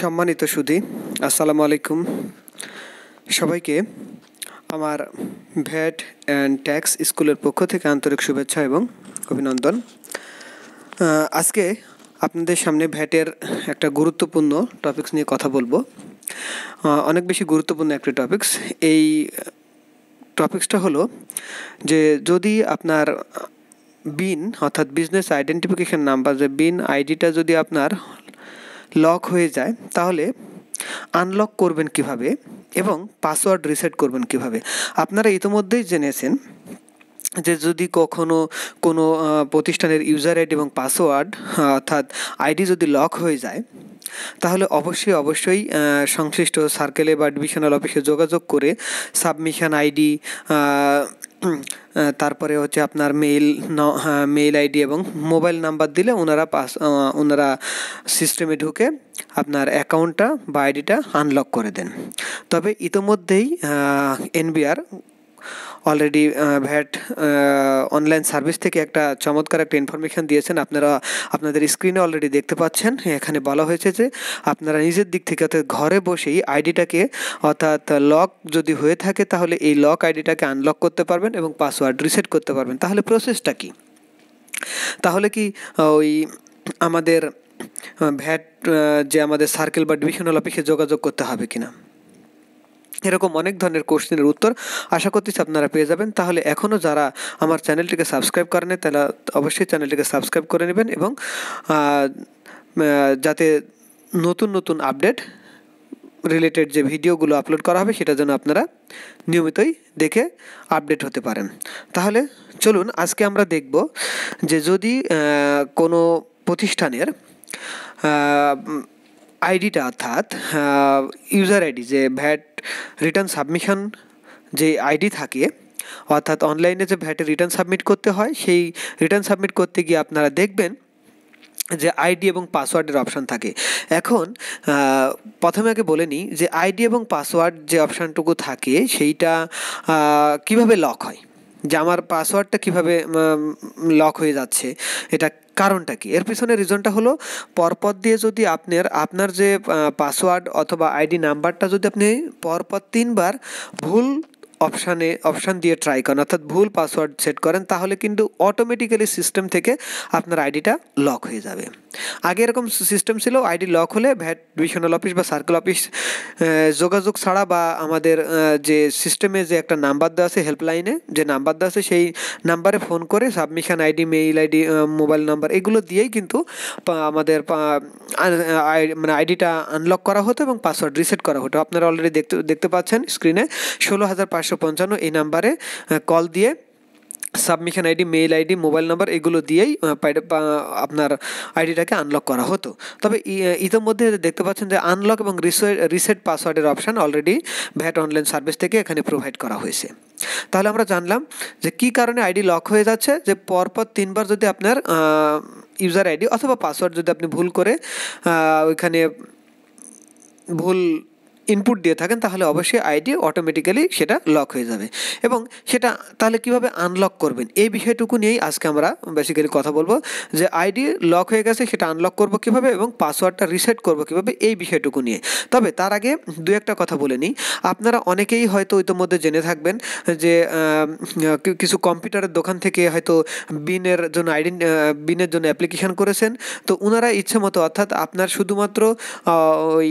সম্মানিত সুধী আসসালামু আলাইকুম সবাইকে আমার ভ্যাট অ্যান্ড ট্যাক্স স্কুলের পক্ষ থেকে আন্তরিক শুভেচ্ছা এবং অভিনন্দন আজকে আপনাদের সামনে ভ্যাটের একটা গুরুত্বপূর্ণ টপিক্স নিয়ে কথা বলবো অনেক বেশি গুরুত্বপূর্ণ একটি টপিক্স এই টপিক্সটা হলো যে যদি আপনার বিন অর্থাৎ বিজনেস আইডেন্টিফিকেশান নাম্বার যে বিন আইডিটা যদি আপনার লক হয়ে যায় তাহলে আনলক করবেন কিভাবে এবং পাসওয়ার্ড রিসেট করবেন কিভাবে আপনারা ইতিমধ্যেই জেনেছেন যে যদি কখনো কোনো প্রতিষ্ঠানের ইউজার আইডি এবং পাসওয়ার্ড অর্থাৎ আইডি যদি লক হয়ে যায় তাহলে অবশ্যই অবশ্যই সংশ্লিষ্ট সার্কেলে বা ডিভিশনাল অফিসে যোগাযোগ করে সাবমিশন আইডি তারপরে হচ্ছে আপনার মেইল মেইল আইডি এবং মোবাইল নাম্বার দিলে ওনারা পাস ওনারা সিস্টেমে ঢুকে আপনার অ্যাকাউন্টটা বা আইডিটা আনলক করে দেন তবে ইতোমধ্যেই NBR already VAT online service থেকে একটা চমৎকার একটা ইনফরমেশান দিয়েছেন আপনারা আপনাদের স্ক্রিনে অলরেডি দেখতে পাচ্ছেন এখানে বলা হয়েছে যে আপনারা নিজের দিক থেকে অর্থাৎ ঘরে বসেই আইডিটাকে অর্থাৎ লক যদি হয়ে থাকে তাহলে এই লক আইডিটাকে আনলক করতে পারবেন এবং পাসওয়ার্ড রিসেট করতে পারবেন তাহলে প্রসেসটা কি তাহলে কি ওই আমাদের ভ্যাট যে আমাদের সার্কেল বা ডিভিশনাল অফিসে যোগাযোগ করতে হবে কিনা এরকম অনেক ধরনের কোশ্চেনের উত্তর আশা করতেছি আপনারা পেয়ে যাবেন তাহলে এখনও যারা আমার চ্যানেলটিকে সাবস্ক্রাইব করেনি তারা অবশ্যই চ্যানেলটিকে সাবস্ক্রাইব করে নেবেন এবং যাতে নতুন নতুন আপডেট রিলেটেড যে ভিডিওগুলো আপলোড করা হবে সেটা যেন আপনারা নিয়মিতই দেখে আপডেট হতে পারেন তাহলে চলুন আজকে আমরা দেখব যে যদি কোনো প্রতিষ্ঠানের আইডিটা অর্থাৎ ইউজার আইডি যে ভ্যাট রিটার্ন সাবমিশন যে আইডি থাকে অর্থাৎ অনলাইনে যে ভ্যাটে রিটার্ন সাবমিট করতে হয় সেই রিটার্ন সাবমিট করতে গিয়ে আপনারা দেখবেন যে আইডি এবং পাসওয়ার্ডের অপশান থাকে এখন প্রথমে আগে বলে নিই যে আইডি এবং পাসওয়ার্ড যে অপশানটুকু থাকে সেইটা কিভাবে লক হয় যে আমার পাসওয়ার্ডটা কীভাবে লক হয়ে যাচ্ছে এটা কারণটা কি এর পিছনে রিজনটা হলো পরপর দিয়ে যদি আপনার আপনার যে পাসওয়ার্ড অথবা আইডি নাম্বারটা যদি আপনি পরপর তিনবার ভুল অপশানে অপশান দিয়ে ট্রাই করেন অর্থাৎ ভুল পাসওয়ার্ড সেট করেন তাহলে কিন্তু অটোমেটিক্যালি সিস্টেম থেকে আপনার আইডিটা লক হয়ে যাবে আগে এরকম সিস্টেম ছিল আইডি লক হলে ভ্যাট ডিভিশনাল অফিস বা সার্কেল অফিস যোগাযোগ ছাড়া বা আমাদের যে সিস্টেমে যে একটা নাম্বার দেওয়া আছে হেল্পলাইনে যে নাম্বার দেওয়া আছে সেই নাম্বারে ফোন করে submission ID mail ID mobile number এগুলো দিয়েই কিন্তু আমাদের মানে আইডিটা আনলক করা হতো এবং পাসওয়ার্ড রিসেট করা হতো আপনারা অলরেডি দেখতে দেখতে পাচ্ছেন স্ক্রিনে ষোলো হাজার পাঁচশো একশো পঞ্চান্ন এই নাম্বারে কল দিয়ে submission ID mail ID mobile number এগুলো দিয়েই আপনার আইডিটাকে আনলক করা হতো তবে ইতিমধ্যে দেখতে পাচ্ছেন যে আনলক এবং রিসেট পাসওয়ার্ডের option already VAT online service থেকে এখানে প্রোভাইড করা হয়েছে তাহলে আমরা জানলাম যে কি কারণে আইডি লক হয়ে যাচ্ছে যে পরপর তিনবার যদি আপনার ইউজার আইডি অথবা পাসওয়ার্ড যদি আপনি ভুল করে ওইখানে ভুল ইনপুট দিয়ে থাকেন তাহলে অবশ্যই আইডি অটোমেটিক্যালি সেটা লক হয়ে যাবে এবং সেটা তাহলে কিভাবে আনলক করবেন এই বিষয়টুকু নিয়েই আজকে আমরা বেসিক্যালি কথা বলবো যে আইডি লক হয়ে গেছে সেটা আনলক করবো কীভাবে এবং পাসওয়ার্ডটা রিসেট করবো কীভাবে এই বিষয়টুকু নিয়ে তবে তার আগে দু একটা কথা বলে নিই আপনারা অনেকেই হয়তো ইতোমধ্যে জেনে থাকবেন যে কিছু কম্পিউটারের দোকান থেকে হয়তো বিনের জন্য আইডেন বিনের জন্য অ্যাপ্লিকেশান করেছেন তো ওনারা ইচ্ছে মতো অর্থাৎ আপনার শুধুমাত্র ওই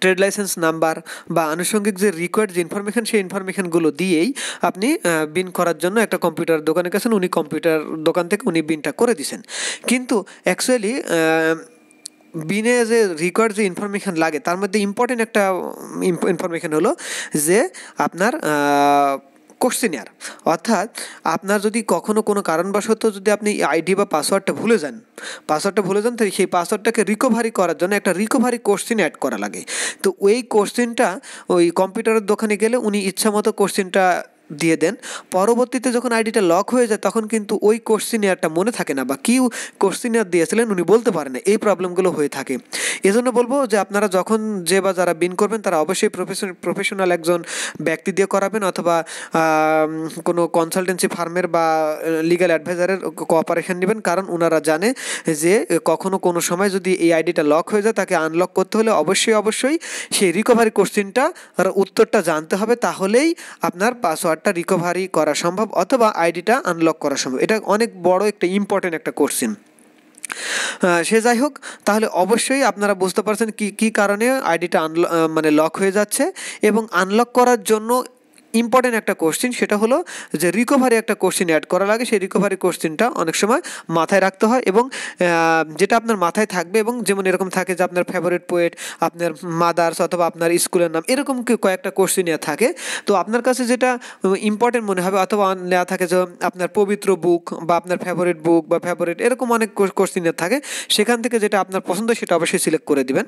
ট্রেড লাইসেন্স নাম্বার বা আনুষঙ্গিক যে রিকোয়ার্ড যে ইনফরমেশান সেই ইনফরমেশানগুলো দিয়েই আপনি বিন করার জন্য একটা কম্পিউটার দোকানে গেছেন উনি কম্পিউটার দোকান থেকে উনি বিনটা করে দিছেন কিন্তু অ্যাকচুয়ালি বিনে যে রিকোয়ার্ড যে ইনফরমেশান লাগে তার মধ্যে ইম্পর্টেন্ট একটা ইনফরমেশান হলো যে আপনার কোশ্চেনিয়ার অর্থাৎ আপনার যদি কখনও কোনো কারণবশত যদি আপনি আইডি বা পাসওয়ার্ডটা ভুলে যান পাসওয়ার্ডটা ভুলে যান তাহলে সেই পাসওয়ার্ডটাকে রিকভারি করার জন্য একটা রিকভারি কোশ্চেন অ্যাড করা লাগে তো ওই কোশ্চেনটা ওই কম্পিউটারের দোকানে গেলে উনি ইচ্ছামতো কোশ্চেনটা দিয়ে দেন পরবর্তীতে যখন আইডিটা লক হয়ে যায় তখন কিন্তু ওই কোশ্চিনিয়ারটা মনে থাকে না বা কী কোশ্চিনিয়ার দিয়েছিলেন উনি বলতে পারেন এই প্রবলেমগুলো হয়ে থাকে এজন্য বলবো যে আপনারা যখন যে বা যারা বিন করবেন তারা অবশ্যই প্রফেশনাল একজন ব্যক্তি দিয়ে করাবেন অথবা কোনো কনসালটেন্সি ফার্মের বা লিগ্যাল অ্যাডভাইজারের কোঅপারেশন নেবেন কারণ ওনারা জানে যে কখনো কোনো সময় যদি এই আইডিটা লক হয়ে যায় তাকে আনলক করতে হলে অবশ্যই অবশ্যই সেই রিকভারি কোশ্চিনটা উত্তরটা জানতে হবে তাহলেই আপনার পাসওয়ার্ড নাম্বারটা রিকভারি করা সম্ভব অথবা আইডিটা আনলক করা সম্ভব এটা অনেক বড় একটা ইম্পর্টেন্ট একটা কোশ্চেন সে যাই হোক তাহলে অবশ্যই আপনারা বুঝতে পারছেন কি কি কারণে আইডিটা আনলক মানে লক হয়ে যাচ্ছে এবং আনলক করার জন্য ইম্পর্টেন্ট একটা কোশ্চিন সেটা হলো যে রিকভারি একটা কোশ্চিন অ্যাড করা লাগে সেই রিকভারি কোশ্চিনটা অনেক সময় মাথায় রাখতে হয় এবং যেটা আপনার মাথায় থাকবে এবং যেমন এরকম থাকে যে আপনার ফেভারিট পোয়েট আপনার মাদার্স অথবা আপনার স্কুলের নাম এরকম কয়েকটা কোশ্চিন থাকে তো আপনার কাছে যেটা ইম্পর্টেন্ট মনে হবে অথবা নেওয়া থাকে যে আপনার পবিত্র বুক বা আপনার ফেভারিট বুক বা ফেভারিট এরকম অনেক কোশ্চিনের থাকে সেখান থেকে যেটা আপনার পছন্দ সেটা অবশ্যই সিলেক্ট করে দিবেন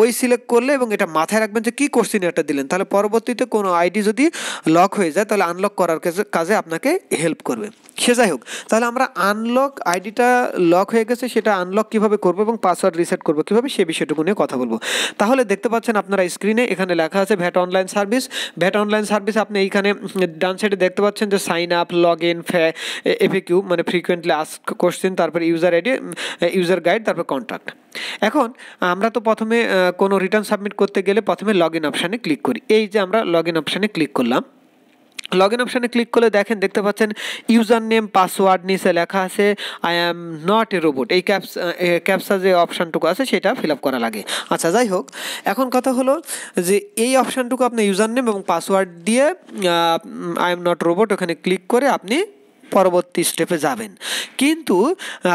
ওই সিলেক্ট করলে এবং এটা মাথায় রাখবেন যে কী কোশ্চিন একটা দিলেন তাহলে পরবর্তীতে কোনো আইডি যদি যদি লক হয়ে যায় তাহলে আনলক করার কাজে আপনাকে হেল্প করবে সে যাই হোক তাহলে আমরা আনলক আইডিটা লক হয়ে গেছে সেটা আনলক কিভাবে করব এবং পাসওয়ার্ড রিসেট করব কিভাবে সে বিষয়টুকু নিয়ে কথা বলবো তাহলে দেখতে পাচ্ছেন আপনারা স্ক্রিনে এখানে লেখা আছে VAT online service VAT online service আপনি এইখানে ডান সাইডে দেখতে পাচ্ছেন যে sign up log in F Q মানে ফ্রিকোয়েন্টলি আস কোশ্চেন তারপর ইউজার আইডি ইউজার গাইড তারপর কন্ট্যাক্ট এখন আমরা তো প্রথমে কোনো রিটার্ন সাবমিট করতে গেলে প্রথমে লগ ইন অপশানে ক্লিক করি এই যে আমরা লগ ইন অপশানে ক্লিক করলাম লগ ইন অপশানে ক্লিক করলে দেখেন দেখতে পাচ্ছেন ইউজার নেম পাসওয়ার্ড নিচে লেখা আছে I am not a robot এই ক্যাপস ক্যাপসা যে অপশানটুকু আছে সেটা ফিল করা লাগে আচ্ছা যাই হোক এখন কথা হলো যে এই অপশানটুকু আপনি ইউজার নেম এবং পাসওয়ার্ড দিয়ে আই অ্যাম নট রোবট ওখানে ক্লিক করে আপনি পরবর্তী স্টেপে যাবেন কিন্তু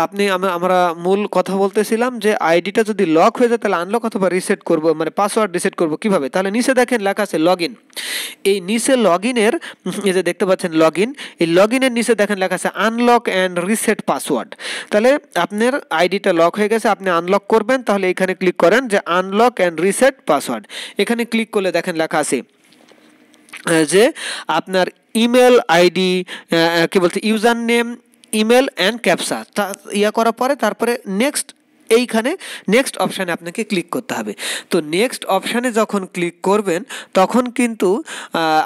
আপনি আমরা মূল কথা বলতেছিলাম যে আইডিটা যদি লক হয়ে যায় তাহলে আনলক অথবা রিসেট করব মানে পাসওয়ার্ড রিসেট করব কিভাবে তাহলে নিচে দেখেন লেখা আছে লগ ইন এই নিচে লগ ইনের এই যে দেখতে পাচ্ছেন লগ ইন এই লগ ইনের নিচে দেখেন লেখা আছে আনলক অ্যান্ড রিসেট পাসওয়ার্ড তাহলে আপনার আইডিটা লক হয়ে গেছে আপনি আনলক করবেন তাহলে এখানে ক্লিক করেন যে আনলক অ্যান্ড রিসেট পাসওয়ার্ড এখানে ক্লিক করলে দেখেন লেখা আছে যে আপনার ইমেল আইডি কী বলতে user name email and captcha তা ইয়া করার পরে তারপরে নেক্সট এইখানে নেক্সট অপশানে আপনাকে ক্লিক করতে হবে তো নেক্সট অপশানে যখন ক্লিক করবেন তখন কিন্তু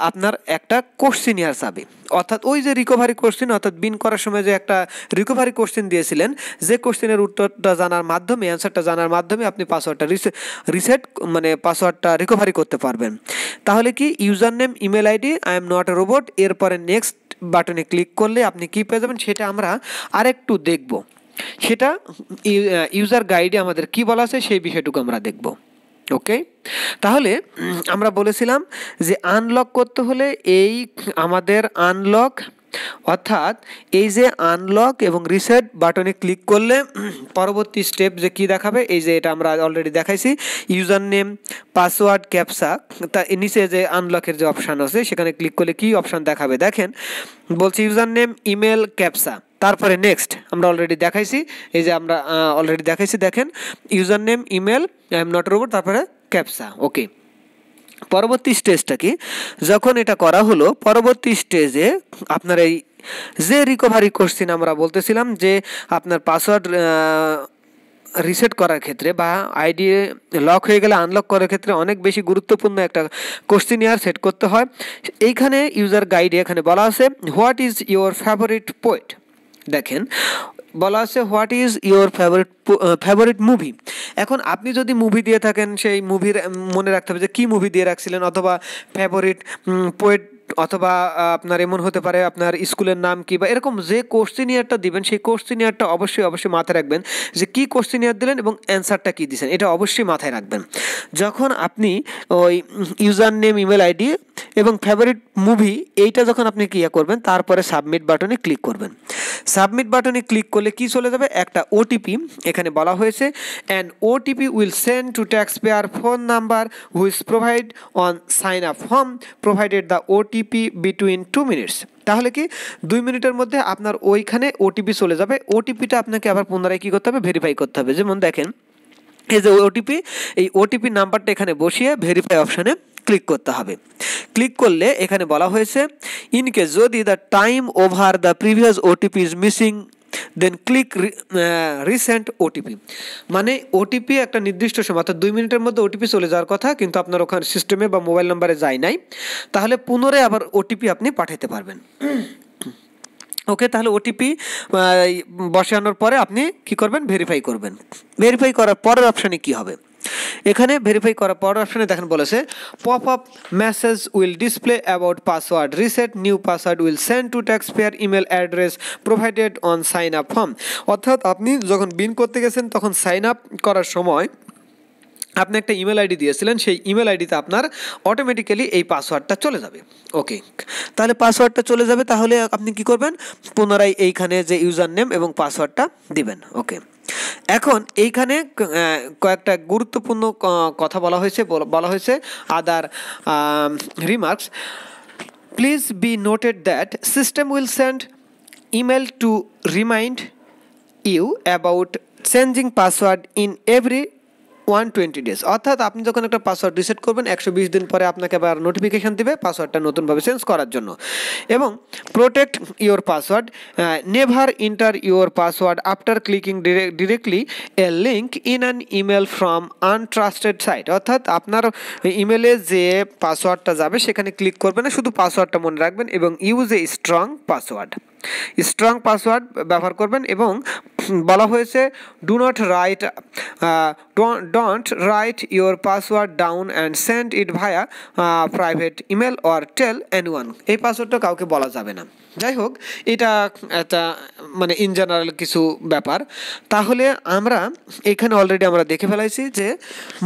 আপনার একটা কোশ্চিন ইয়ার্স হবে অর্থাৎ ওই যে রিকভারি কোশ্চিন অর্থাৎ বিন করার সময় যে একটা রিকভারি কোশ্চিন দিয়েছিলেন যে কোশ্চিনের উত্তরটা জানার মাধ্যমে অ্যান্সারটা জানার মাধ্যমে আপনি পাসওয়ার্ডটা রিসেট মানে পাসওয়ার্ডটা রিকভারি করতে পারবেন তাহলে কি user name email ID I am not a robot এরপরে নেক্সট বাটনে ক্লিক করলে আপনি কী পেয়ে যাবেন সেটা আমরা আরেকটু দেখব সেটা ইউজার গাইডে আমাদের কি বলা আছে সেই বিষয়টুকু আমরা দেখব ওকে তাহলে আমরা বলেছিলাম যে আনলক করতে হলে এই আমাদের আনলক অর্থাৎ এই যে আনলক এবং রিসেট বাটনে ক্লিক করলে পরবর্তী স্টেপ যে কি দেখাবে এই যে এটা আমরা অলরেডি দেখাইছি ইউজার নেম পাসওয়ার্ড ক্যাপসা তা নিচে যে আনলকের যে অপশান আছে সেখানে ক্লিক করলে কি অপশান দেখাবে দেখেন বলছি ইউজার নেম ইমেল ক্যাপসা তারপরে নেক্সট আমরা অলরেডি দেখাইছি এই যে আমরা অলরেডি দেখাইছি দেখেন user name email I am not robot তারপরে ক্যাপসা ওকে পরবর্তী স্টেজটা কি যখন এটা করা হলো পরবর্তী স্টেজে আপনার এই যে রিকভারি করছেন আমরা বলতেছিলাম যে আপনার পাসওয়ার্ড রিসেট করার ক্ষেত্রে বা আইডি লক হয়ে গেলে আনলক করার ক্ষেত্রে অনেক বেশি গুরুত্বপূর্ণ একটা কোশ্চেনিয়ার সেট করতে হয় এইখানে ইউজার গাইডে এখানে বলা আছে what is your favourite poet দেখেন বলা আছে what is your favourite favourite movie এখন আপনি যদি মুভি দিয়ে থাকেন সেই মুভির মনে রাখতে হবে যে কী মুভি দিয়ে রাখছিলেন অথবা ফেভারিট পোয়েট অথবা আপনার এমন হতে পারে আপনার স্কুলের নাম কি বা এরকম যে কোশ্চিনিয়ারটা দিবেন সেই কোশ্চেনিয়ারটা অবশ্যই অবশ্যই মাথায় রাখবেন যে কি কোশ্চিনিয়ার দিলেন এবং অ্যান্সারটা কী দিচ্ছেন এটা অবশ্যই মাথায় রাখবেন যখন আপনি ওই ইউজার নেম ইমেল আইডি এবং ফেভারিট মুভি এইটা যখন আপনি ক্রিয়া করবেন তারপরে সাবমিট বাটনে ক্লিক করবেন সাবমিট বাটনে ক্লিক করলে কি চলে যাবে একটা ওটিপি এখানে বলা হয়েছে and OTP will send to taxpayer phone number whose provide on sign up form provided the OTP OTP between two minutes তাহলে কি দুই মিনিটের মধ্যে আপনার ওইখানে ওটিপি চলে যাবে ওটিপিটা আপনাকে আবার পুনরায় কী করতে হবে ভেরিফাই করতে হবে যেমন দেখেন এই যে ওটিপি এই ওটিপি নাম্বারটা এখানে বসিয়ে ভেরিফাই অপশানে ক্লিক করতে হবে ক্লিক করলে এখানে বলা হয়েছে ইনকেস যদি the time over the previous OTP is missing then click resend OTP মানে ওটিপি একটা নির্দিষ্ট সময় অর্থাৎ দুই মিনিটের মধ্যে ওটিপি চলে যাওয়ার কথা কিন্তু আপনার ওখানে সিস্টেমে বা মোবাইল নাম্বারে যায় নাই তাহলে পুনরায় আবার ওটিপি আপনি পাঠাতে পারবেন ওকে তাহলে ওটিপি বসানোর পরে আপনি কি করবেন ভেরিফাই করবেন ভেরিফাই করার পরের অপশানে কি হবে এখানে ভেরিফাই করার পর অপশানে দেখেন বলেছে pop up message will display about password reset new password will send to taxpayer email address provided on sign up form অর্থাৎ আপনি যখন বিন করতে গেছেন তখন সাইন আপ করার সময় আপনি একটা ইমেল আইডি দিয়েছিলেন সেই ইমেল আইডিতে আপনার অটোমেটিক্যালি এই পাসওয়ার্ডটা চলে যাবে ওকে তাহলে পাসওয়ার্ডটা চলে যাবে তাহলে আপনি কি করবেন পুনরায় এইখানে যে ইউজার নেম এবং পাসওয়ার্ডটা দিবেন ওকে এখন এইখানে কয়েকটা গুরুত্বপূর্ণ কথা বলা হয়েছে বলা হয়েছে other remarks please be noted that system will send email to remind you about changing password in every one twenty days অর্থাৎ আপনি যখন একটা পাসওয়ার্ড রিসেট করবেন একশো বিশ দিন পরে আপনাকে আবার নোটিফিকেশান দেবে পাসওয়ার্ডটা নতুনভাবে চেঞ্জ করার জন্য এবং protect your password never enter your password after clicking directly a link in an email from untrusted site অর্থাৎ আপনার ইমেলে যে পাসওয়ার্ডটা যাবে সেখানে ক্লিক করবেন না শুধু পাসওয়ার্ডটা মনে রাখবেন এবং use a strong password strong password ব্যবহার করবেন এবং বলা হয়েছে do not write don't write your password down and send it via private email or tell one এই পাসওয়ার্ডটা কাউকে বলা যাবে না যাই হোক এটা একটা মানে ইন জেনারেল কিছু ব্যাপার তাহলে আমরা এখানে অলরেডি আমরা দেখে ফেলাইছি যে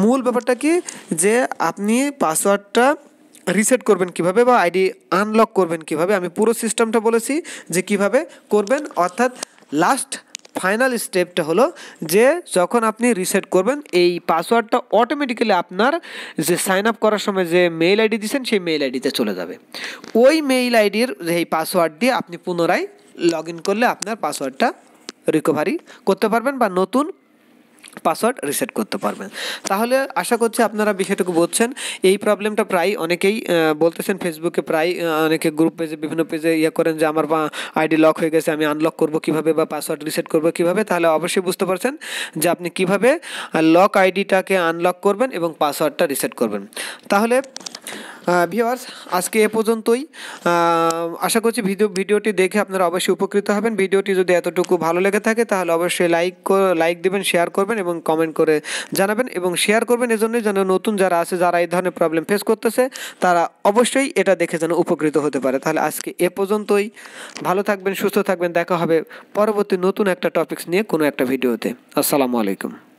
মূল ব্যাপারটা কি যে আপনি পাসওয়ার্ডটা রিসেট করবেন কিভাবে বা আইডি আনলক করবেন কিভাবে আমি পুরো সিস্টেমটা বলেছি যে কিভাবে করবেন অর্থাৎ লাস্ট ফাইনাল স্টেপটা হলো যে যখন আপনি রিসেট করবেন এই পাসওয়ার্ডটা অটোমেটিক্যালি আপনার যে সাইন আপ করার সময় যে মেইল আইডি দিয়েছেন সেই মেইল আইডিতে চলে যাবে ওই মেইল আইডির এই পাসওয়ার্ড দিয়ে আপনি পুনরায় লগ করলে আপনার পাসওয়ার্ডটা রিকভারি করতে পারবেন বা নতুন পাসওয়ার্ড রিসেট করতে পারবেন তাহলে আশা করছি আপনারা বিষয়টুকু বলছেন এই প্রবলেমটা প্রায় অনেকেই বলতেছেন ফেসবুকে প্রায় অনেকে গ্রুপ পেজে বিভিন্ন পেজে ইয়ে করেন যে আমার আইডি লক হয়ে গেছে আমি আনলক করব কিভাবে বা পাসওয়ার্ড রিসেট করব কিভাবে তাহলে অবশ্যই বুঝতে পারছেন যে আপনি কিভাবে লক আইডিটাকে আনলক করবেন এবং পাসওয়ার্ডটা রিসেট করবেন তাহলে ভিওয়ার্স আজকে এ পর্যন্তই আশা করছি ভিডিও ভিডিওটি দেখে আপনারা অবশ্যই উপকৃত হবেন ভিডিওটি যদি এতটুকু ভালো লেগে থাকে তাহলে অবশ্যই লাইক লাইক দেবেন শেয়ার করবেন এবং কমেন্ট করে জানাবেন এবং শেয়ার করবেন এজন্যই যেন নতুন যারা আছে যারা এই ধরনের প্রবলেম ফেস করতেছে তারা অবশ্যই এটা দেখে যেন উপকৃত হতে পারে তাহলে আজকে এ পর্যন্তই ভালো থাকবেন সুস্থ থাকবেন দেখা হবে পরবর্তী নতুন একটা টপিকস নিয়ে কোনো একটা ভিডিওতে আসসালামু আলাইকুম